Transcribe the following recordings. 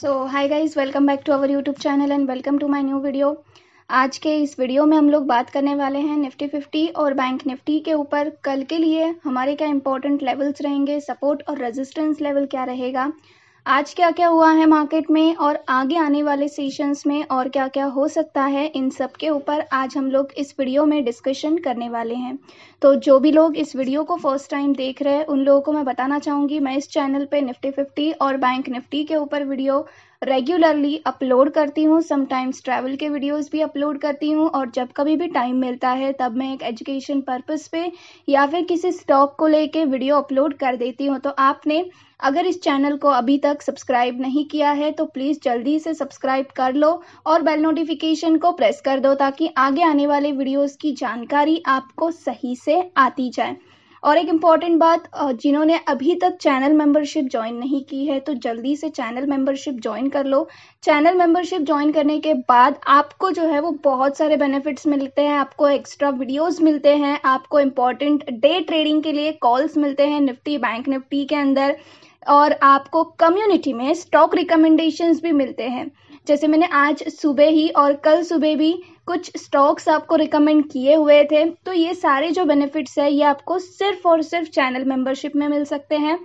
so hi guys welcome back to our YouTube channel and welcome to my new video आज के इस video में हम लोग बात करने वाले हैं निफ्टी फिफ्टी और बैंक निफ्टी के ऊपर कल के लिए हमारे क्या इंपॉर्टेंट लेवल्स रहेंगे सपोर्ट और रेजिस्टेंस लेवल क्या रहेगा आज क्या क्या हुआ है मार्केट में और आगे आने वाले सेशंस में और क्या क्या हो सकता है इन सब के ऊपर आज हम लोग इस वीडियो में डिस्कशन करने वाले हैं तो जो भी लोग इस वीडियो को फर्स्ट टाइम देख रहे हैं उन लोगों को मैं बताना चाहूँगी मैं इस चैनल पे निफ्टी फिफ्टी और बैंक निफ्टी के ऊपर वीडियो रेगुलरली अपलोड करती हूँ समटाइम्स ट्रैवल के वीडियोस भी अपलोड करती हूँ और जब कभी भी टाइम मिलता है तब मैं एक एजुकेशन पर्पस पे या फिर किसी स्टॉक को लेके वीडियो अपलोड कर देती हूँ तो आपने अगर इस चैनल को अभी तक सब्सक्राइब नहीं किया है तो प्लीज़ जल्दी से सब्सक्राइब कर लो और बेल नोटिफिकेशन को प्रेस कर दो ताकि आगे आने वाले वीडियोस की जानकारी आपको सही से आती जाए और एक इम्पॉर्टेंट बात जिन्होंने अभी तक चैनल मेंबरशिप ज्वाइन नहीं की है तो जल्दी से चैनल मेंबरशिप ज्वाइन कर लो चैनल मेंबरशिप ज्वाइन करने के बाद आपको जो है वो बहुत सारे बेनिफिट्स मिलते हैं आपको एक्स्ट्रा वीडियोस मिलते हैं आपको इम्पॉर्टेंट डे ट्रेडिंग के लिए कॉल्स मिलते हैं निफ्टी बैंक निफ्टी के अंदर और आपको कम्युनिटी में स्टॉक रिकमेंडेशंस भी मिलते हैं जैसे मैंने आज सुबह ही और कल सुबह भी कुछ स्टॉक्स आपको रिकमेंड किए हुए थे तो ये सारे जो बेनिफिट्स है ये आपको सिर्फ और सिर्फ चैनल मेंबरशिप में मिल सकते हैं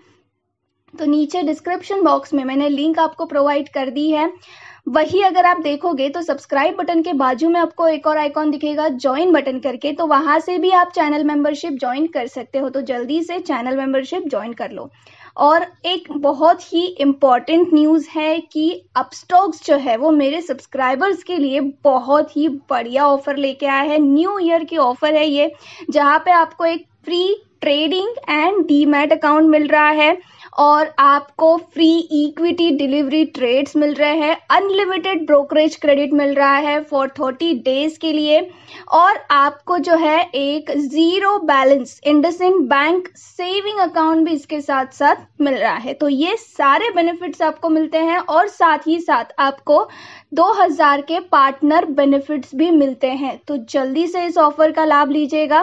तो नीचे डिस्क्रिप्शन बॉक्स में मैंने लिंक आपको प्रोवाइड कर दी है वही अगर आप देखोगे तो सब्सक्राइब बटन के बाजू में आपको एक और आइकॉन दिखेगा ज्वाइन बटन करके तो वहां से भी आप चैनल मेंबरशिप ज्वाइन कर सकते हो तो जल्दी से चैनल मेंबरशिप ज्वाइन कर लो और एक बहुत ही इम्पॉर्टेंट न्यूज़ है कि अपस्टॉक्स जो है वो मेरे सब्सक्राइबर्स के लिए बहुत ही बढ़िया ऑफ़र लेके आया है न्यू ईयर की ऑफ़र है ये जहाँ पे आपको एक free trading and demat account मिल रहा है और आपको फ्री इक्विटी डिलीवरी ट्रेड्स मिल रहे हैं अनलिमिटेड ब्रोकरेज क्रेडिट मिल रहा है फॉर थर्टी डेज के लिए और आपको जो है एक zero balance IndusInd bank saving account भी इसके साथ साथ मिल रहा है तो ये सारे बेनिफिट्स आपको मिलते हैं और साथ ही साथ आपको दो हज़ार के पार्टनर बेनिफिट्स भी मिलते हैं तो जल्दी से इस ऑफ़र का लाभ लीजिएगा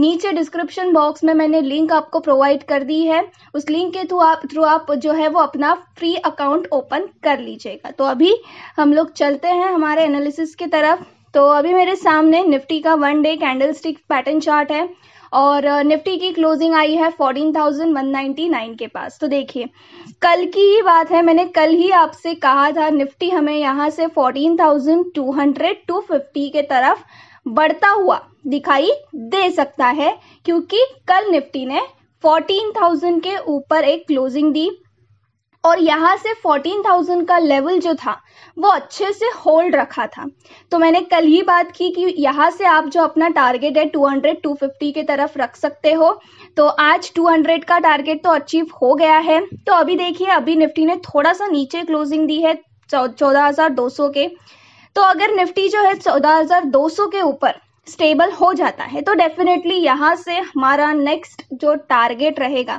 नीचे डिस्क्रिप्शन बॉक्स में मैंने लिंक आपको प्रोवाइड कर दी है उस लिंक के थ्रू आप थ्रू आप जो है वो अपना फ्री अकाउंट ओपन कर लीजिएगा तो अभी हम लोग चलते हैं हमारे एनालिसिस की तरफ तो अभी मेरे सामने निफ्टी का one day candle stick pattern chart है और निफ्टी की क्लोजिंग आई है 14,199 के पास तो देखिए कल की ही बात है मैंने कल ही आपसे कहा था निफ्टी हमें यहाँ से 14,200 फिफ्टी के तरफ बढ़ता हुआ दिखाई दे सकता है क्योंकि कल निफ्टी ने 14,000 के ऊपर एक क्लोजिंग दी और यहाँ से 14,000 का लेवल जो था वो अच्छे से होल्ड रखा था तो मैंने कल ही बात की कि यहाँ से आप जो अपना टारगेट है 200 250 के तरफ रख सकते हो तो आज 200 का टारगेट तो अचीव हो गया है तो अभी देखिए अभी निफ्टी ने थोड़ा सा नीचे क्लोजिंग दी है चौदह के तो अगर निफ्टी जो है चौदह के ऊपर स्टेबल हो जाता है तो डेफिनेटली यहाँ से हमारा नेक्स्ट जो टारगेट रहेगा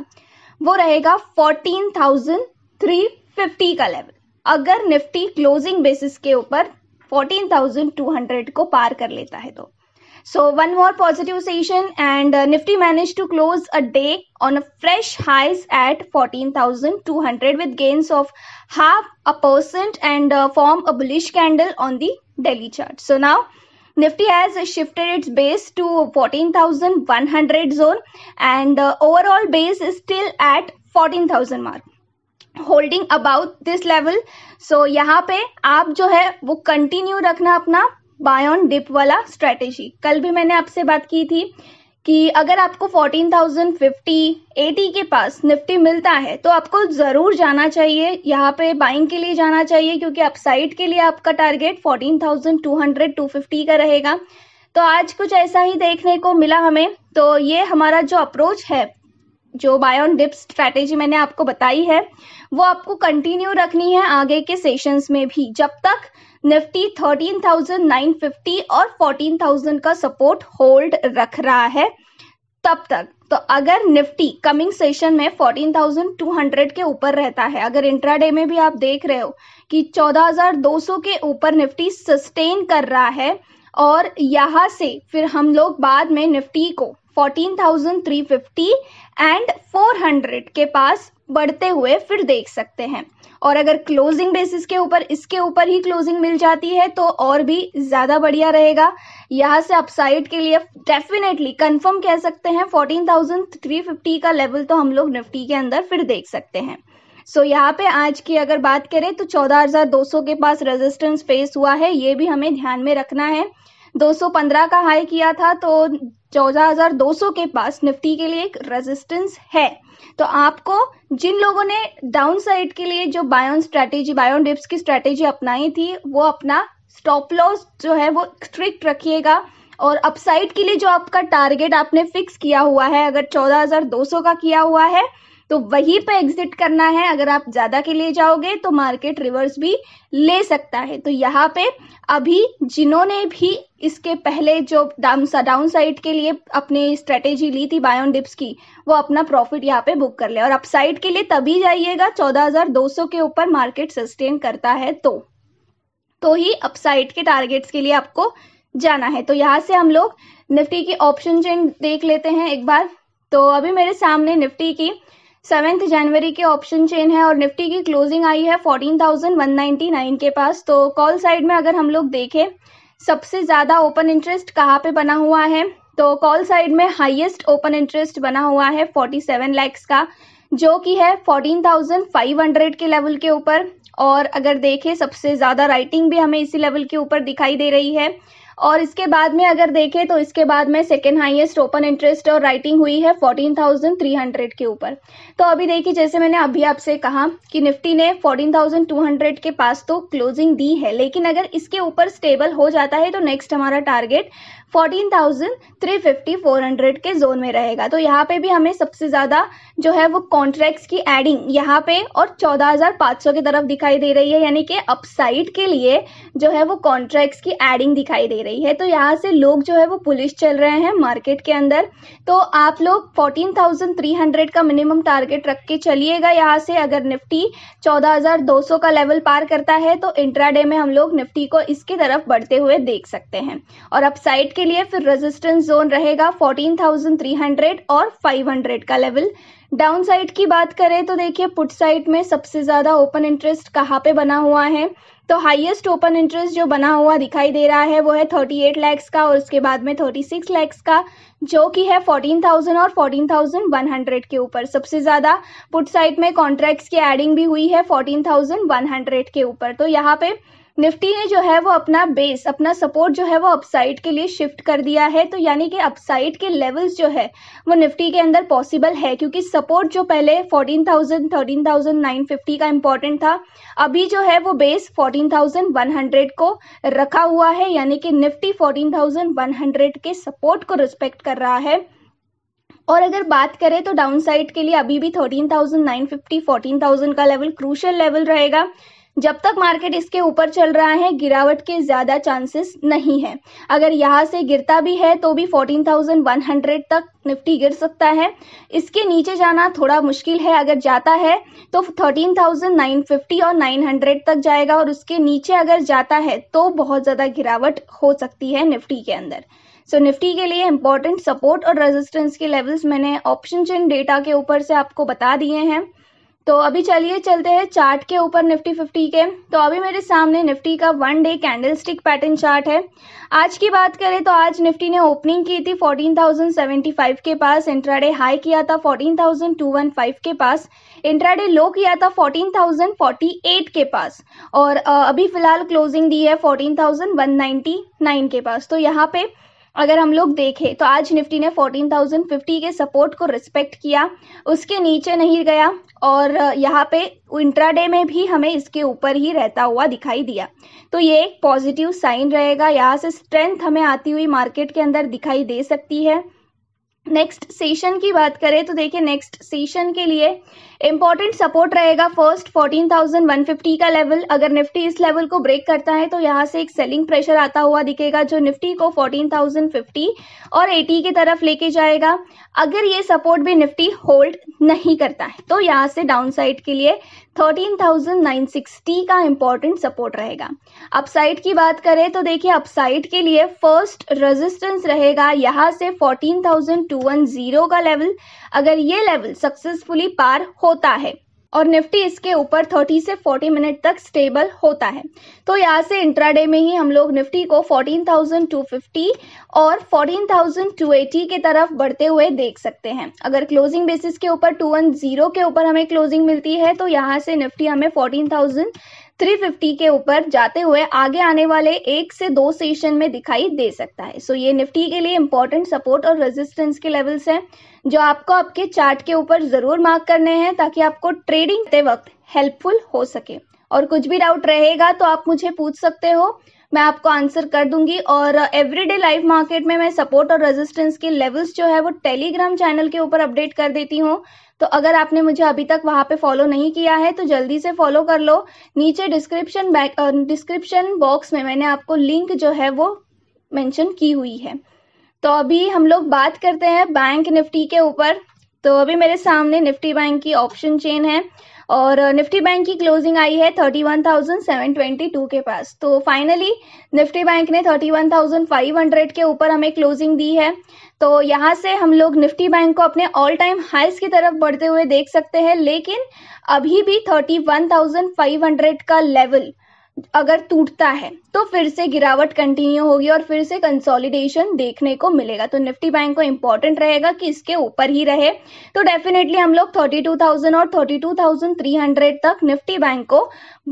वो रहेगा फोर्टीन थाउजेंड 350 का लेवल अगर निफ्टी क्लोजिंग बेसिस के ऊपर 14,200 को पार कर लेता है तो so one more positive session and Nifty manage to close a day on a fresh highs at fourteen thousand two hundred with gains of half a percent and form a bullish candle on the daily chart so now Nifty has shifted its base to fourteen thousand one hundred zone and overall base is still at fourteen thousand mark holding about this level so यहाँ पे आप जो है वो continue रखना अपना buy on dip वाला strategy कल भी मैंने आपसे बात की थी कि अगर आपको 14,050, 80 के पास निफ्टी मिलता है तो आपको ज़रूर जाना चाहिए यहाँ पे बाइंग के लिए जाना चाहिए क्योंकि अपसाइड के लिए आपका टारगेट 14,200, 250 का रहेगा तो आज कुछ ऐसा ही देखने को मिला हमें तो ये हमारा जो अप्रोच है जो बाय ऑन डिप स्ट्रैटेजी मैंने आपको बताई है वो आपको कंटिन्यू रखनी है आगे के सेशंस में भी जब तक निफ्टी 13,950 और 14,000 का सपोर्ट होल्ड रख रहा है तब तक तो अगर निफ्टी कमिंग सेशन में 14,200 के ऊपर रहता है अगर इंट्राडे में भी आप देख रहे हो कि 14,200 के ऊपर निफ्टी सस्टेन कर रहा है और यहाँ से फिर हम लोग बाद में निफ्टी को 14,350 एंड 400 के पास बढ़ते हुए फिर देख सकते हैं और अगर क्लोजिंग बेसिस के ऊपर इसके ऊपर ही क्लोजिंग मिल जाती है तो और भी ज़्यादा बढ़िया रहेगा यहाँ से अपसाइड के लिए डेफिनेटली कंफर्म कह सकते हैं 14,350 का लेवल तो हम लोग निफ्टी के अंदर फिर देख सकते हैं सो so, यहाँ पे आज की अगर बात करें तो 14,200 के पास रेजिस्टेंस फेस हुआ है ये भी हमें ध्यान में रखना है 215 का हाई किया था तो 14,200 के पास निफ्टी के लिए एक रेजिस्टेंस है तो आपको जिन लोगों ने डाउन साइड के लिए जो बायोन स्ट्रैटेजी बायोन डिप्स की स्ट्रैटेजी अपनाई थी वो अपना स्टॉप लॉस जो है वो स्ट्रिक्ट रखिएगा और अपसाइड के लिए जो आपका टारगेट आपने फिक्स किया हुआ है अगर 14,200 का किया हुआ है तो वहीं पे एग्जिट करना है अगर आप ज़्यादा के लिए जाओगे तो मार्केट रिवर्स भी ले सकता है तो यहाँ पे अभी जिन्होंने भी इसके पहले जो डाउन डाउन साइड के लिए अपनी स्ट्रेटेजी ली थी बायोन डिप्स की वो अपना प्रॉफिट यहाँ पे बुक कर ले और अपसाइड के लिए तभी जाइएगा 14,200 के ऊपर मार्केट सस्टेन करता है तो तो ही अपसाइड के टारगेट्स के लिए आपको जाना है तो यहां से हम लोग निफ्टी की ऑप्शन चेन देख लेते हैं एक बार तो अभी मेरे सामने निफ्टी की सेवेंथ जनवरी के ऑप्शन चेन है और निफ्टी की क्लोजिंग आई है फोर्टीन थाउजेंड वन नाइन के पास तो कॉल साइड में अगर हम लोग देखें सबसे ज़्यादा ओपन इंटरेस्ट कहाँ पे बना हुआ है तो कॉल साइड में हाईएस्ट ओपन इंटरेस्ट बना हुआ है फोर्टी सेवन लैक्स का जो कि है फोर्टीन थाउजेंड फाइव हंड्रेड के लेवल के ऊपर और अगर देखें सबसे ज़्यादा राइटिंग भी हमें इसी लेवल के ऊपर दिखाई दे रही है और इसके बाद में अगर देखें तो इसके बाद में सेकेंड हाइएस्ट ओपन इंटरेस्ट और राइटिंग हुई है 14,300 के ऊपर तो अभी देखिए जैसे मैंने अभी आपसे कहा कि निफ्टी ने 14,200 के पास तो क्लोजिंग दी है लेकिन अगर इसके ऊपर स्टेबल हो जाता है तो नेक्स्ट हमारा टारगेट 14,350 400 के जोन में रहेगा तो यहाँ पे भी हमें सबसे ज़्यादा जो है वो कॉन्ट्रैक्ट्स की एडिंग यहाँ पे और 14,500 की तरफ दिखाई दे रही है यानी कि अपसाइड के लिए जो है वो कॉन्ट्रैक्ट्स की एडिंग दिखाई दे रही है तो यहाँ से लोग जो है वो पुलिस चल रहे हैं मार्केट के अंदर तो आप लोग फोर्टीन का मिनिमम टारगेट रख के चलिएगा यहाँ से अगर निफ्टी चौदह का लेवल पार करता है तो इंट्राडे में हम लोग निफ्टी को इसकी तरफ बढ़ते हुए देख सकते हैं और अपसाइड के लिए फिर रेजिस्टेंस जोन रहेगा 14,300 और 500 का लेवल डाउन साइड की बात करें तो देखिए पुट साइड में सबसे ज़्यादा ओपन इंटरेस्ट कहाँ पे बना हुआ है तो हाईएस्ट ओपन इंटरेस्ट जो बना हुआ दिखाई दे रहा है वो है 38 लाख का और उसके बाद में 36 लाख का जो कि है 14,000 और 14,100 के ऊपर सबसे ज़्यादा पुट साइड में कॉन्ट्रैक्ट्स की एडिंग भी हुई है 14,100 के ऊपर तो यहाँ पे निफ्टी ने जो है वो अपना बेस अपना सपोर्ट जो है वो अपसाइड के लिए शिफ्ट कर दिया है तो यानी कि अपसाइड के लेवल्स जो है वो निफ्टी के अंदर पॉसिबल है क्योंकि सपोर्ट जो पहले 14,000 13,950 का इंपॉर्टेंट था अभी जो है वो बेस 14,100 को रखा हुआ है यानी कि निफ्टी 14,100 के सपोर्ट को रिस्पेक्ट कर रहा है और अगर बात करें तो डाउनसाइड के लिए अभी भी 13,950 14,000 का लेवल क्रूशल लेवल रहेगा जब तक मार्केट इसके ऊपर चल रहा है गिरावट के ज़्यादा चांसेस नहीं है अगर यहाँ से गिरता भी है तो भी 14,100 तक निफ्टी गिर सकता है इसके नीचे जाना थोड़ा मुश्किल है अगर जाता है तो 13,950 और 900 तक जाएगा और उसके नीचे अगर जाता है तो बहुत ज़्यादा गिरावट हो सकती है निफ्टी के अंदर सो so, निफ्टी के लिए इंपॉर्टेंट सपोर्ट और रेजिस्टेंस के लेवल्स मैंने ऑप्शन चेन डेटा के ऊपर से आपको बता दिए हैं तो अभी चलिए चलते हैं चार्ट के ऊपर निफ्टी फिफ्टी के तो अभी मेरे सामने निफ्टी का one day candlestick pattern chart है आज की बात करें तो आज निफ्टी ने ओपनिंग की थी 14,075 के पास इंट्राडे हाई किया था 14,215 के पास इंट्राडे लो किया था 14,048 के पास और अभी फिलहाल क्लोजिंग दी है फोर्टीन के पास तो यहाँ पे अगर हम लोग देखें तो आज निफ्टी ने 14,050 के सपोर्ट को रिस्पेक्ट किया उसके नीचे नहीं गया और यहाँ पे इंट्राडे में भी हमें इसके ऊपर ही रहता हुआ दिखाई दिया तो ये एक पॉजिटिव साइन रहेगा यहाँ से स्ट्रेंथ हमें आती हुई मार्केट के अंदर दिखाई दे सकती है नेक्स्ट सेशन की बात करें तो देखिए नेक्स्ट सेशन के लिए इंपॉर्टेंट सपोर्ट रहेगा फर्स्ट 14,150 का लेवल अगर निफ्टी इस लेवल को ब्रेक करता है तो यहाँ से एक सेलिंग प्रेशर आता हुआ दिखेगा जो निफ्टी को 14,050 और 80 की तरफ लेके जाएगा अगर ये सपोर्ट भी निफ्टी होल्ड नहीं करता है तो यहाँ से डाउन साइड के लिए 13,960 का इंपॉर्टेंट सपोर्ट रहेगा अपसाइड की बात करें तो देखिए अपसाइड के लिए फर्स्ट रेजिस्टेंस रहेगा यहाँ से 14,210 का लेवल अगर ये लेवल सक्सेसफुली पार होता है और निफ्टी इसके ऊपर 30 से 40 मिनट तक स्टेबल होता है तो यहाँ से इंट्राडे में ही हम लोग निफ्टी को 14,250 और 14,280 के तरफ बढ़ते हुए देख सकते हैं अगर क्लोजिंग बेसिस के ऊपर 210 के ऊपर हमें क्लोजिंग मिलती है तो यहाँ से निफ्टी हमें 14,000 350 के ऊपर जाते हुए आगे आने वाले एक से दो सेशन में दिखाई दे सकता है सो so, ये निफ्टी के लिए इंपॉर्टेंट सपोर्ट और रेजिस्टेंस के लेवल्स हैं जो आपको आपके चार्ट के ऊपर जरूर मार्क करने हैं ताकि आपको ट्रेडिंग के वक्त हेल्पफुल हो सके और कुछ भी डाउट रहेगा तो आप मुझे पूछ सकते हो मैं आपको आंसर कर दूंगी और एवरीडे लाइव मार्केट में मैं सपोर्ट और रेजिस्टेंस के लेवल्स जो है वो टेलीग्राम चैनल के ऊपर अपडेट कर देती हूँ तो अगर आपने मुझे अभी तक वहाँ पे फॉलो नहीं किया है तो जल्दी से फॉलो कर लो नीचे डिस्क्रिप्शन बैक डिस्क्रिप्शन बॉक्स में मैंने आपको लिंक जो है वो मेंशन की हुई है तो अभी हम लोग बात करते हैं बैंक निफ्टी के ऊपर तो अभी मेरे सामने निफ्टी बैंक की ऑप्शन चेन है और निफ्टी बैंक की क्लोजिंग आई है 31,722 के पास तो फाइनली निफ्टी बैंक ने 31,500 के ऊपर हमें क्लोजिंग दी है तो यहाँ से हम लोग निफ्टी बैंक को अपने ऑल टाइम हाइस की तरफ बढ़ते हुए देख सकते हैं लेकिन अभी भी thirty one thousand five hundred का लेवल अगर टूटता है तो फिर से गिरावट कंटिन्यू होगी और फिर से कंसोलिडेशन देखने को मिलेगा तो निफ्टी बैंक को इंपॉर्टेंट रहेगा कि इसके ऊपर ही रहे तो डेफिनेटली हम लोग 32,000 और 32,300 तक निफ्टी बैंक को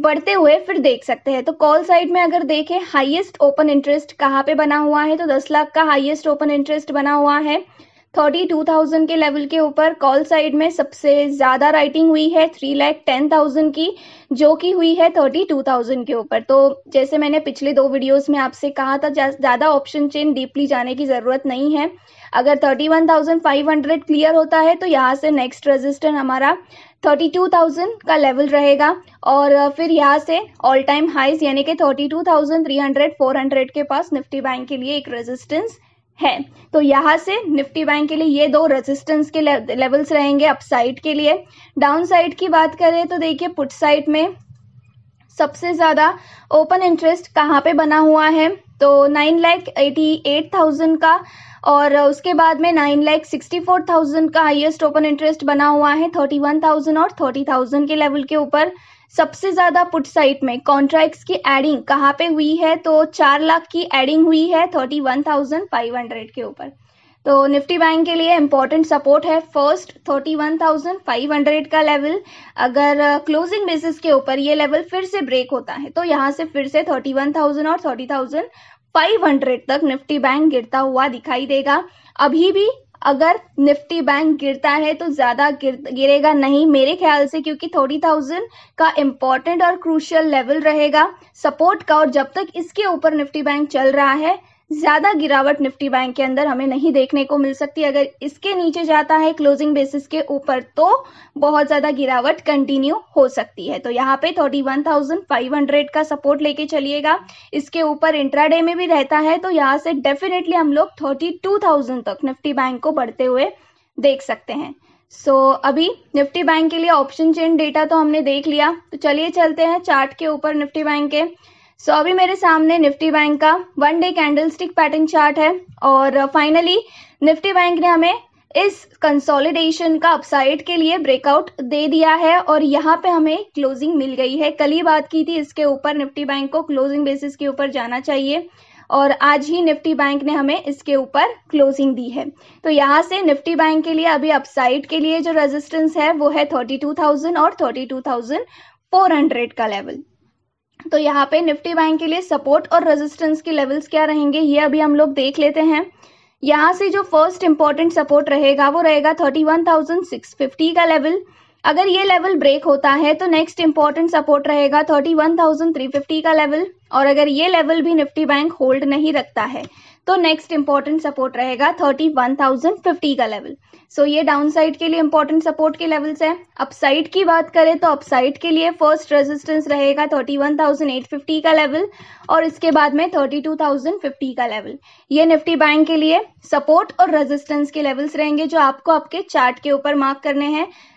बढ़ते हुए फिर देख सकते हैं तो कॉल साइड में अगर देखें हाईएस्ट ओपन इंटरेस्ट कहाँ पे बना हुआ है तो दस लाख का हाइएस्ट ओपन इंटरेस्ट बना हुआ है थर्टी टू थाउजेंड के लेवल के ऊपर कॉल साइड में सबसे ज़्यादा राइटिंग हुई है थ्री लैख टेन थाउजेंड की जो कि हुई है थर्टी टू थाउजेंड के ऊपर तो जैसे मैंने पिछले दो वीडियोस में आपसे कहा था ज़्यादा ऑप्शन चेन डीपली जाने की ज़रूरत नहीं है अगर thirty one thousand five hundred clear होता है तो यहाँ से नेक्स्ट रजिस्टर हमारा थर्टी टू थाउजेंड का लेवल रहेगा और फिर यहाँ से ऑल टाइम हाइज यानी कि thirty two thousand three hundred four hundred के पास निफ्टी बैंक के लिए एक रेजिस्टेंस है तो यहाँ से निफ्टी बैंक के लिए ये दो रेजिस्टेंस के लेवल्स रहेंगे अपसाइड के लिए डाउन साइड की बात करें तो देखिए पुट साइड में सबसे ज़्यादा ओपन इंटरेस्ट कहाँ पे बना हुआ है तो nine lakh eighty eight thousand का और उसके बाद में nine lakh sixty four thousand का हाईएस्ट ओपन इंटरेस्ट बना हुआ है थर्टी वन थाउजेंड और थर्टी थाउजेंड के लेवल के ऊपर सबसे ज्यादा पुट साइट में कॉन्ट्रैक्ट्स की एडिंग कहाँ पे हुई है तो चार लाख की एडिंग हुई है thirty one thousand five hundred के ऊपर तो निफ्टी बैंक के लिए इम्पोर्टेंट सपोर्ट है first thirty one thousand five hundred का लेवल अगर क्लोजिंग बेसिस के ऊपर ये लेवल फिर से ब्रेक होता है तो यहाँ से फिर से थर्टी वन थाउजेंड और थर्टी थाउजेंड फाइव हंड्रेड तक निफ्टी बैंक गिरता हुआ दिखाई देगा अभी भी अगर निफ्टी बैंक गिरता है तो ज़्यादा गिर, गिरेगा नहीं मेरे ख्याल से क्योंकि थर्टी थाउजेंड का इम्पोर्टेंट और क्रूशियल लेवल रहेगा सपोर्ट का और जब तक इसके ऊपर निफ्टी बैंक चल रहा है ज्यादा गिरावट निफ्टी बैंक के अंदर हमें नहीं देखने को मिल सकती अगर इसके नीचे जाता है क्लोजिंग बेसिस के ऊपर तो बहुत ज्यादा गिरावट कंटिन्यू हो सकती है तो यहाँ पे 31,500 का सपोर्ट लेके चलिएगा इसके ऊपर इंट्राडे में भी रहता है तो यहाँ से डेफिनेटली हम लोग 32,000 तक निफ्टी बैंक को बढ़ते हुए देख सकते हैं सो so, अभी निफ्टी बैंक के लिए ऑप्शन चेन डेटा तो हमने देख लिया तो चलिए चलते हैं चार्ट के ऊपर निफ्टी बैंक के सो so, अभी मेरे सामने निफ्टी बैंक का one day candlestick pattern chart है और फाइनली uh, निफ्टी बैंक ने हमें इस कंसोलिडेशन का अपसाइड के लिए ब्रेकआउट दे दिया है और यहाँ पे हमें क्लोजिंग मिल गई है कल ही बात की थी इसके ऊपर निफ्टी बैंक को क्लोजिंग बेसिस के ऊपर जाना चाहिए और आज ही निफ्टी बैंक ने हमें इसके ऊपर क्लोजिंग दी है तो यहाँ से निफ्टी बैंक के लिए अभी अपसाइड के लिए जो रेजिस्टेंस है वो है थर्टी टू थाउजेंड और thirty two thousand four hundred का लेवल तो यहाँ पे निफ्टी बैंक के लिए सपोर्ट और रेजिस्टेंस के लेवल्स क्या रहेंगे ये अभी हम लोग देख लेते हैं यहाँ से जो फर्स्ट इंपॉर्टेंट सपोर्ट रहेगा वो रहेगा thirty one thousand six fifty का लेवल अगर ये लेवल ब्रेक होता है तो नेक्स्ट इंपॉर्टेंट सपोर्ट रहेगा thirty one thousand three fifty का लेवल और अगर ये लेवल भी निफ्टी बैंक होल्ड नहीं रखता है तो नेक्स्ट इंपॉर्टेंट सपोर्ट रहेगा थर्टी वन थाउजेंड फिफ्टी का लेवल सो so, ये डाउन साइड के लिए इंपॉर्टेंट सपोर्ट के लेवल्स हैं अपसाइड की बात करें तो अपसाइड के लिए फर्स्ट रेजिस्टेंस रहेगा thirty one thousand eight fifty का लेवल और इसके बाद में थर्टी टू थाउजेंड फिफ्टी का लेवल ये निफ्टी बैंक के लिए सपोर्ट और रेजिस्टेंस के लेवल्स रहेंगे जो आपको आपके चार्ट के ऊपर मार्क करने हैं